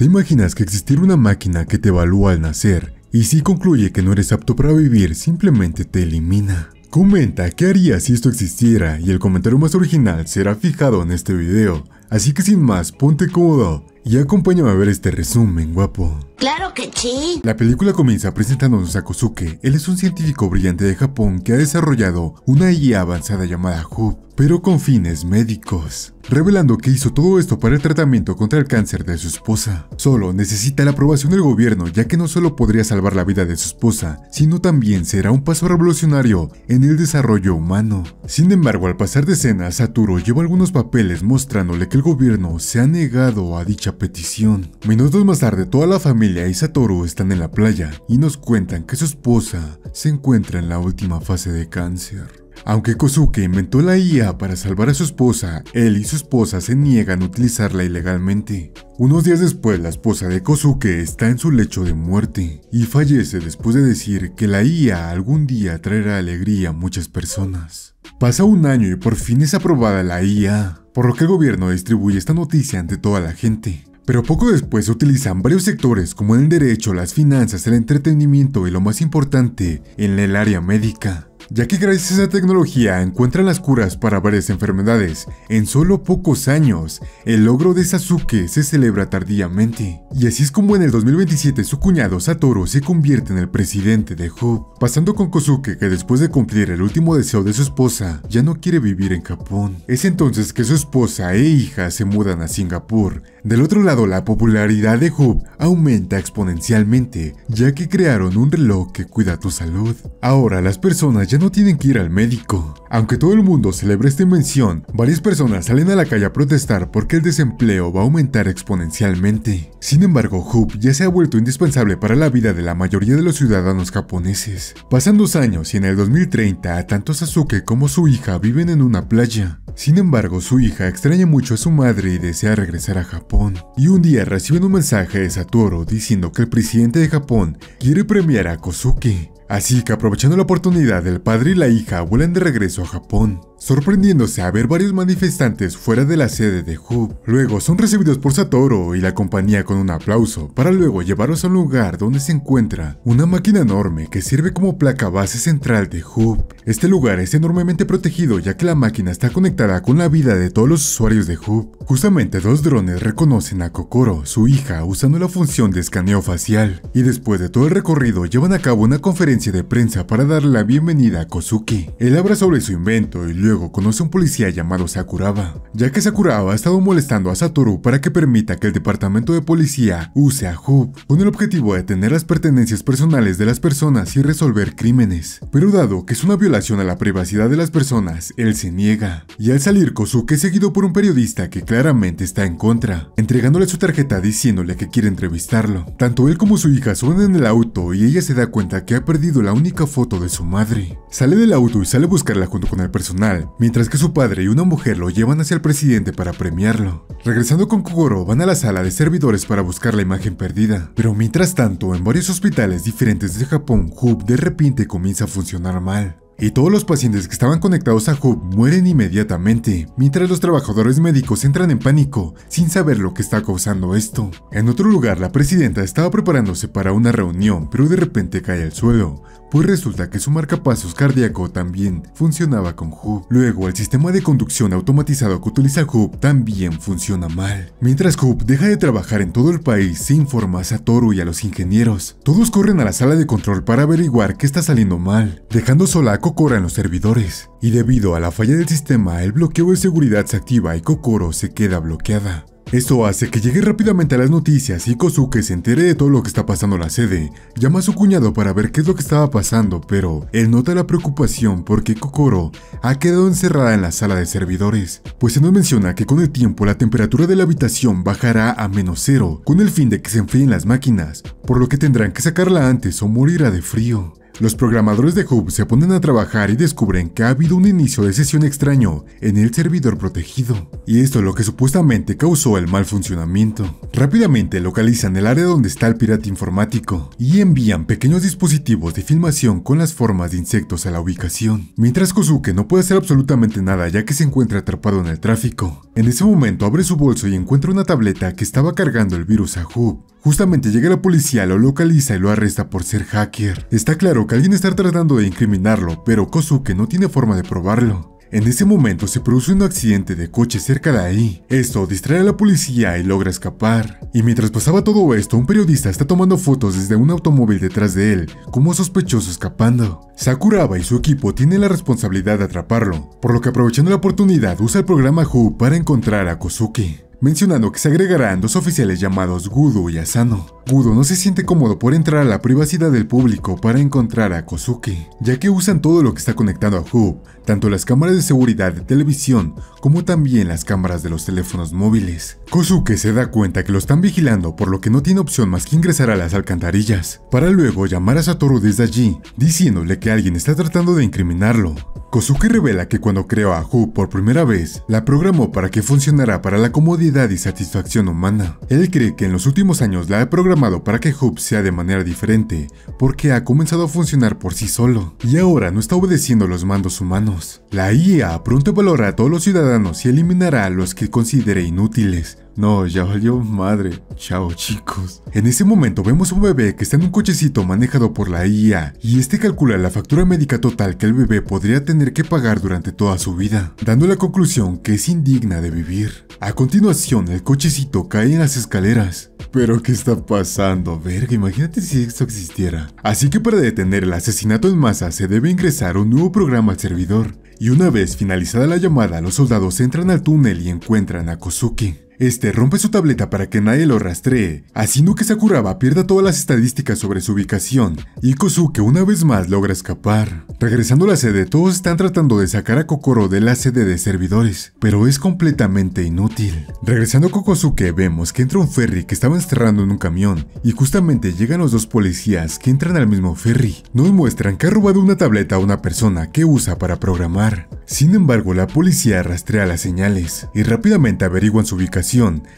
¿Te imaginas que existir una máquina que te evalúa al nacer y si concluye que no eres apto para vivir, simplemente te elimina? Comenta qué harías si esto existiera y el comentario más original será fijado en este video. Así que sin más, ponte cómodo y acompáñame a ver este resumen, guapo. ¡Claro que sí! La película comienza presentándonos a Kosuke. Él es un científico brillante de Japón que ha desarrollado una IA avanzada llamada Hub, pero con fines médicos. Revelando que hizo todo esto para el tratamiento contra el cáncer de su esposa. Solo necesita la aprobación del gobierno, ya que no solo podría salvar la vida de su esposa, sino también será un paso revolucionario en el desarrollo humano. Sin embargo, al pasar de escena, Saturo lleva algunos papeles mostrándole que el gobierno se ha negado a dicha petición. Minutos más tarde, toda la familia y Satoru están en la playa y nos cuentan que su esposa se encuentra en la última fase de cáncer. Aunque Kosuke inventó la IA para salvar a su esposa, él y su esposa se niegan a utilizarla ilegalmente. Unos días después, la esposa de Kosuke está en su lecho de muerte y fallece después de decir que la IA algún día traerá alegría a muchas personas. Pasa un año y por fin es aprobada la IA por lo que el gobierno distribuye esta noticia ante toda la gente. Pero poco después se utilizan varios sectores como el derecho, las finanzas, el entretenimiento y lo más importante, en el área médica ya que gracias a esa tecnología encuentran las curas para varias enfermedades. En solo pocos años, el logro de Sasuke se celebra tardíamente. Y así es como en el 2027 su cuñado Satoru se convierte en el presidente de Hub, pasando con Kosuke que después de cumplir el último deseo de su esposa, ya no quiere vivir en Japón. Es entonces que su esposa e hija se mudan a Singapur, del otro lado, la popularidad de Hub aumenta exponencialmente, ya que crearon un reloj que cuida tu salud. Ahora las personas ya no tienen que ir al médico, aunque todo el mundo celebra esta invención, varias personas salen a la calle a protestar porque el desempleo va a aumentar exponencialmente. Sin embargo, Hoop ya se ha vuelto indispensable para la vida de la mayoría de los ciudadanos japoneses. Pasan dos años y en el 2030, tanto Sasuke como su hija viven en una playa. Sin embargo, su hija extraña mucho a su madre y desea regresar a Japón. Y un día reciben un mensaje de Satoru diciendo que el presidente de Japón quiere premiar a Kosuke, Así que aprovechando la oportunidad, el padre y la hija vuelan de regreso a Japón sorprendiéndose a ver varios manifestantes fuera de la sede de Hub. Luego son recibidos por Satoru y la compañía con un aplauso, para luego llevarlos a un lugar donde se encuentra una máquina enorme que sirve como placa base central de Hub. Este lugar es enormemente protegido ya que la máquina está conectada con la vida de todos los usuarios de Hub. Justamente dos drones reconocen a Kokoro, su hija, usando la función de escaneo facial, y después de todo el recorrido llevan a cabo una conferencia de prensa para darle la bienvenida a Kozuki, Él habla sobre su invento y luego luego conoce a un policía llamado Sakuraba, ya que Sakuraba ha estado molestando a Satoru para que permita que el departamento de policía use a Hub, con el objetivo de detener las pertenencias personales de las personas y resolver crímenes. Pero dado que es una violación a la privacidad de las personas, él se niega, y al salir Kosuke es seguido por un periodista que claramente está en contra, entregándole su tarjeta diciéndole que quiere entrevistarlo. Tanto él como su hija suben en el auto y ella se da cuenta que ha perdido la única foto de su madre. Sale del auto y sale a buscarla junto con el personal mientras que su padre y una mujer lo llevan hacia el presidente para premiarlo. Regresando con Kugoro, van a la sala de servidores para buscar la imagen perdida. Pero mientras tanto, en varios hospitales diferentes de Japón, Hub de repente comienza a funcionar mal y todos los pacientes que estaban conectados a Hub mueren inmediatamente, mientras los trabajadores médicos entran en pánico, sin saber lo que está causando esto. En otro lugar, la presidenta estaba preparándose para una reunión, pero de repente cae al suelo, pues resulta que su marcapasos cardíaco también funcionaba con Hub. Luego, el sistema de conducción automatizado que utiliza Hub también funciona mal. Mientras Hub deja de trabajar en todo el país, se informa a Satoru y a los ingenieros. Todos corren a la sala de control para averiguar qué está saliendo mal, dejando sola a Kokora en los servidores. Y debido a la falla del sistema, el bloqueo de seguridad se activa y Kokoro se queda bloqueada. Esto hace que llegue rápidamente a las noticias y Kosuke se entere de todo lo que está pasando en la sede. Llama a su cuñado para ver qué es lo que estaba pasando, pero él nota la preocupación porque Kokoro ha quedado encerrada en la sala de servidores, pues se nos menciona que con el tiempo la temperatura de la habitación bajará a menos cero, con el fin de que se enfríen las máquinas, por lo que tendrán que sacarla antes o morirá de frío. Los programadores de Hub se ponen a trabajar y descubren que ha habido un inicio de sesión extraño en el servidor protegido, y esto es lo que supuestamente causó el mal funcionamiento. Rápidamente localizan el área donde está el pirata informático y envían pequeños dispositivos de filmación con las formas de insectos a la ubicación, mientras Kosuke no puede hacer absolutamente nada ya que se encuentra atrapado en el tráfico. En ese momento abre su bolso y encuentra una tableta que estaba cargando el virus a Hub, Justamente llega la policía, lo localiza y lo arresta por ser hacker. Está claro que alguien está tratando de incriminarlo, pero Kosuke no tiene forma de probarlo. En ese momento se produce un accidente de coche cerca de ahí. Esto distrae a la policía y logra escapar. Y mientras pasaba todo esto, un periodista está tomando fotos desde un automóvil detrás de él, como sospechoso escapando. Sakuraba y su equipo tienen la responsabilidad de atraparlo, por lo que aprovechando la oportunidad usa el programa Who para encontrar a Kosuke mencionando que se agregarán dos oficiales llamados Gudo y Asano. Gudo no se siente cómodo por entrar a la privacidad del público para encontrar a Kosuke, ya que usan todo lo que está conectado a Hub, tanto las cámaras de seguridad de televisión como también las cámaras de los teléfonos móviles. Kosuke se da cuenta que lo están vigilando por lo que no tiene opción más que ingresar a las alcantarillas, para luego llamar a Satoru desde allí, diciéndole que alguien está tratando de incriminarlo. Kozuki revela que cuando creó a Hu por primera vez, la programó para que funcionara para la comodidad y satisfacción humana. Él cree que en los últimos años la ha programado para que Hub sea de manera diferente, porque ha comenzado a funcionar por sí solo, y ahora no está obedeciendo los mandos humanos. La IA pronto valora a todos los ciudadanos y eliminará a los que considere inútiles, no, ya valió madre. Chao chicos. En ese momento vemos a un bebé que está en un cochecito manejado por la IA y este calcula la factura médica total que el bebé podría tener que pagar durante toda su vida, dando la conclusión que es indigna de vivir. A continuación el cochecito cae en las escaleras. Pero ¿qué está pasando? Verga, imagínate si esto existiera. Así que para detener el asesinato en masa se debe ingresar un nuevo programa al servidor. Y una vez finalizada la llamada, los soldados entran al túnel y encuentran a Kosuke. Este rompe su tableta para que nadie lo rastree, haciendo que Sakuraba pierda todas las estadísticas sobre su ubicación, y Kosuke una vez más logra escapar. Regresando a la sede, todos están tratando de sacar a Kokoro de la sede de servidores, pero es completamente inútil. Regresando a Kokosuke, vemos que entra un ferry que estaba encerrando en un camión, y justamente llegan los dos policías que entran al mismo ferry. Nos muestran que ha robado una tableta a una persona que usa para programar. Sin embargo, la policía rastrea las señales, y rápidamente averiguan su ubicación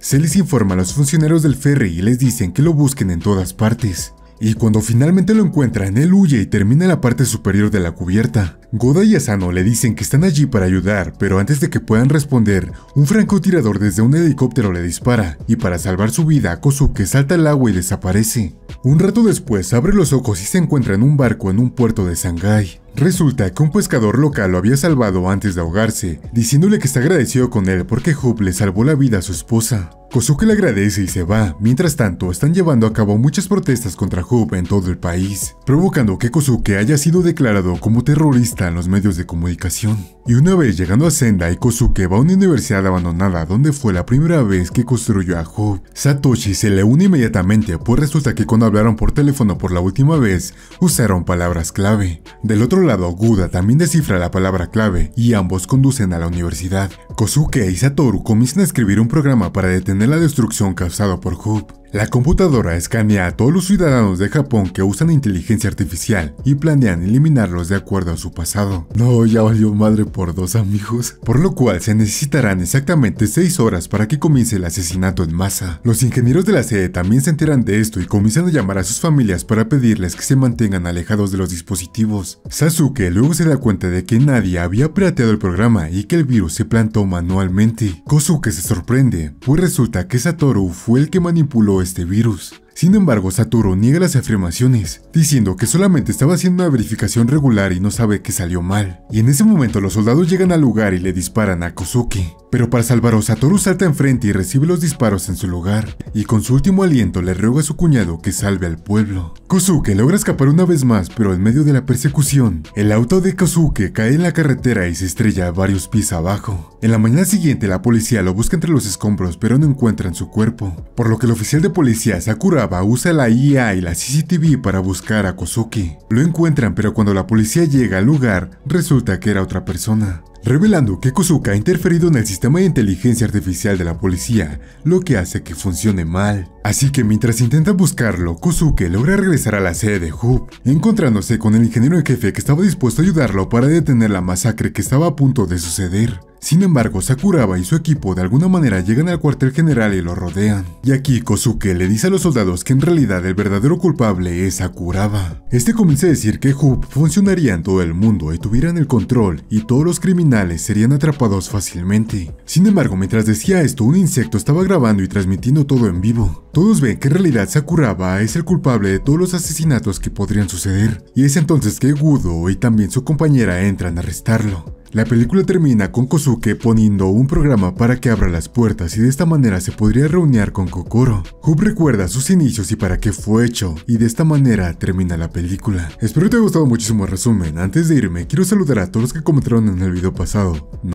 se les informa a los funcionarios del ferry y les dicen que lo busquen en todas partes. Y cuando finalmente lo encuentran, él huye y termina en la parte superior de la cubierta. Goda y Asano le dicen que están allí para ayudar, pero antes de que puedan responder, un francotirador desde un helicóptero le dispara, y para salvar su vida, Kosuke salta al agua y desaparece. Un rato después abre los ojos y se encuentra en un barco en un puerto de Shanghai. Resulta que un pescador local lo había salvado antes de ahogarse, diciéndole que está agradecido con él porque Hub le salvó la vida a su esposa. Kosuke le agradece y se va. Mientras tanto, están llevando a cabo muchas protestas contra Hub en todo el país, provocando que Kosuke haya sido declarado como terrorista en los medios de comunicación. Y una vez llegando a Senda y Kosuke va a una universidad abandonada donde fue la primera vez que construyó a Hub, Satoshi se le une inmediatamente, pues resulta que cuando hablaron por teléfono por la última vez, usaron palabras clave. Del otro lado, Guda también descifra la palabra clave y ambos conducen a la universidad. Kosuke y Satoru comienzan a escribir un programa para detener la destrucción causada por Hoop. La computadora escanea a todos los ciudadanos de Japón que usan inteligencia artificial y planean eliminarlos de acuerdo a su pasado. No, ya valió madre por dos amigos. Por lo cual se necesitarán exactamente 6 horas para que comience el asesinato en masa. Los ingenieros de la sede también se enteran de esto y comienzan a llamar a sus familias para pedirles que se mantengan alejados de los dispositivos. Sasuke luego se da cuenta de que nadie había pirateado el programa y que el virus se plantó manualmente. Kosuke se sorprende, pues resulta que Satoru fue el que manipuló este virus. Sin embargo, Satoru niega las afirmaciones, diciendo que solamente estaba haciendo una verificación regular y no sabe que salió mal. Y en ese momento los soldados llegan al lugar y le disparan a Kosuke. Pero para salvarlo, Satoru salta enfrente y recibe los disparos en su lugar, y con su último aliento le ruega a su cuñado que salve al pueblo. Kosuke logra escapar una vez más, pero en medio de la persecución, el auto de Kosuke cae en la carretera y se estrella varios pies abajo. En la mañana siguiente, la policía lo busca entre los escombros, pero no encuentran su cuerpo, por lo que el oficial de policía Sakura usa la IA y la CCTV para buscar a Kosuke. Lo encuentran pero cuando la policía llega al lugar, resulta que era otra persona revelando que Kuzuka ha interferido en el sistema de inteligencia artificial de la policía, lo que hace que funcione mal. Así que mientras intenta buscarlo, Kusuke logra regresar a la sede de Hub, encontrándose con el ingeniero en jefe que estaba dispuesto a ayudarlo para detener la masacre que estaba a punto de suceder. Sin embargo, Sakuraba y su equipo de alguna manera llegan al cuartel general y lo rodean. Y aquí Kosuke le dice a los soldados que en realidad el verdadero culpable es Sakuraba. Este comienza a decir que Hub funcionaría en todo el mundo y tuvieran el control y todos los criminales serían atrapados fácilmente. Sin embargo, mientras decía esto, un insecto estaba grabando y transmitiendo todo en vivo. Todos ven que en realidad Sakuraba es el culpable de todos los asesinatos que podrían suceder, y es entonces que Gudo y también su compañera entran a arrestarlo. La película termina con Kosuke poniendo un programa para que abra las puertas y de esta manera se podría reunir con Kokoro. Hub recuerda sus inicios y para qué fue hecho, y de esta manera termina la película. Espero te haya gustado muchísimo el resumen, antes de irme quiero saludar a todos los que comentaron en el video pasado.